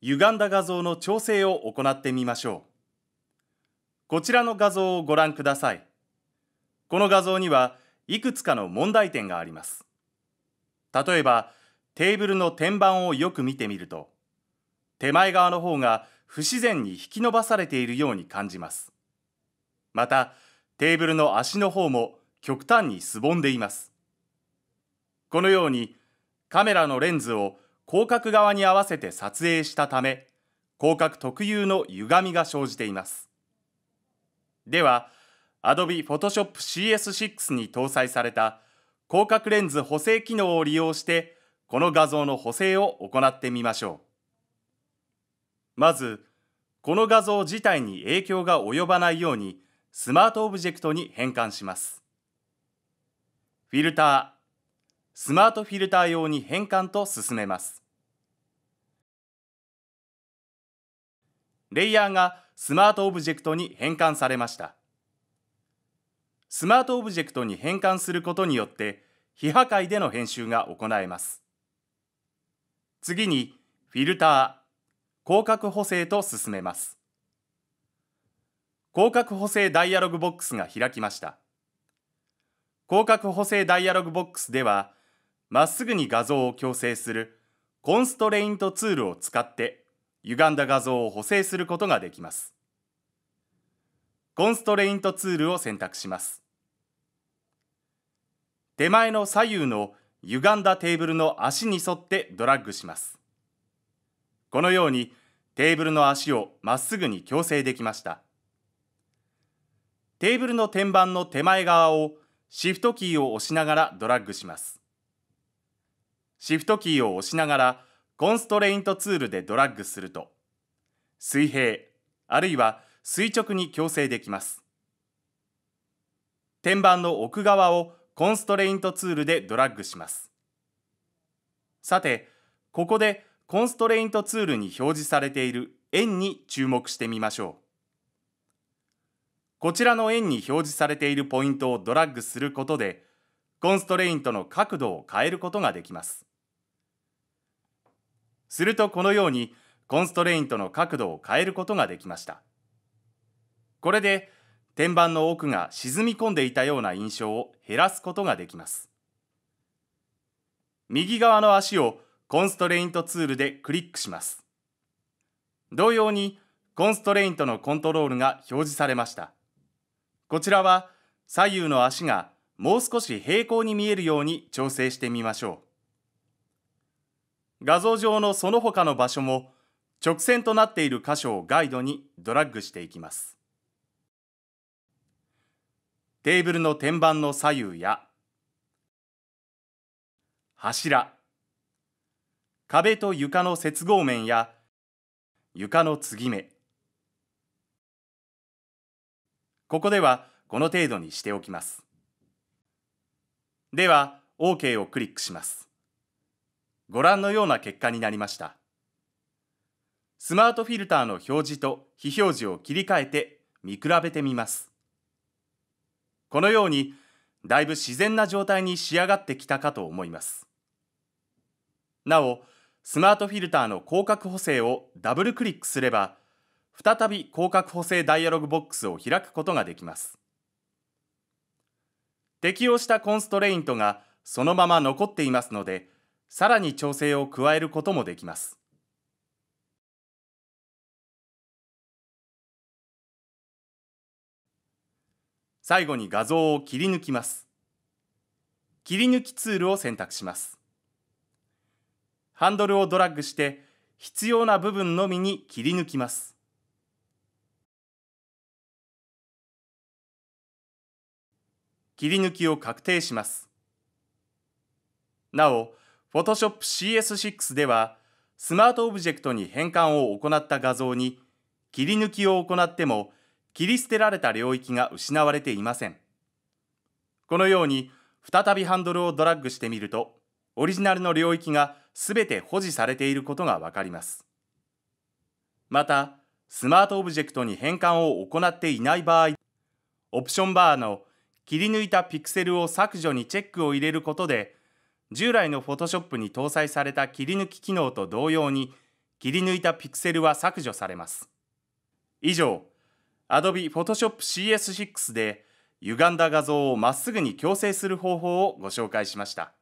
歪んだ画像の調整を行ってみましょう。こちらの画像をご覧ください。この画像にはいくつかの問題点があります。例えば、テーブルの天板をよく見てみると、手前側の方が不自然に引き伸ばされているように感じます。また、テーブルの足の方も極端にすぼんでいます。このように、カメラのレンズを広角側に合わせて撮影したため広角特有の歪みが生じていますでは Adobe Photoshop CS6 に搭載された広角レンズ補正機能を利用してこの画像の補正を行ってみましょうまずこの画像自体に影響が及ばないようにスマートオブジェクトに変換しますフィルタースマートフィルター用に変換と進めます。レイヤーがスマートオブジェクトに変換されました。スマートオブジェクトに変換することによって、非破壊での編集が行えます。次に、フィルター、広角補正と進めます。広角補正ダイアログボックスが開きました。広角補正ダイアログボックスでは、まっすぐに画像を矯正するコンストレイントツールを使って歪んだ画像を補正することができます。コンストレイントツールを選択します。手前の左右の歪んだテーブルの足に沿ってドラッグします。このようにテーブルの足をまっすぐに矯正できました。テーブルの天板の手前側をシフトキーを押しながらドラッグします。シフトキーを押しながらコンストレイントツールでドラッグすると水平あるいは垂直に矯正できます天板の奥側をコンストレイントツールでドラッグしますさてここでコンストレイントツールに表示されている円に注目してみましょうこちらの円に表示されているポイントをドラッグすることでコンストレイントの角度を変えることができますするとこのようにコンストレイントの角度を変えることができました。これで天板の奥が沈み込んでいたような印象を減らすことができます。右側の足をコンストレイントツールでクリックします。同様にコンストレイントのコントロールが表示されました。こちらは左右の足がもう少し平行に見えるように調整してみましょう。画像上のその他の場所も直線となっている箇所をガイドにドラッグしていきます。テーブルの天板の左右や柱、壁と床の接合面や床の継ぎ目。ここではこの程度にしておきます。では OK をクリックします。ご覧のような結果になりました。スマートフィルターの表示と非表示を切り替えて見比べてみます。このように、だいぶ自然な状態に仕上がってきたかと思います。なお、スマートフィルターの広角補正をダブルクリックすれば、再び広角補正ダイアログボックスを開くことができます。適用したコンストレイントがそのまま残っていますので、さらに調整を加えることもできます。最後に画像を切り抜きます。切り抜きツールを選択します。ハンドルをドラッグして、必要な部分のみに切り抜きます。切り抜きを確定します。なお、Photoshop CS6 ではスマートオブジェクトに変換を行った画像に切り抜きを行っても切り捨てられた領域が失われていません。このように再びハンドルをドラッグしてみるとオリジナルの領域が全て保持されていることがわかります。またスマートオブジェクトに変換を行っていない場合オプションバーの切り抜いたピクセルを削除にチェックを入れることで従来の Photoshop に搭載された切り抜き機能と同様に切り抜いたピクセルは削除されます。以上、Adobe Photoshop CS6 で歪んだ画像をまっすぐに矯正する方法をご紹介しました。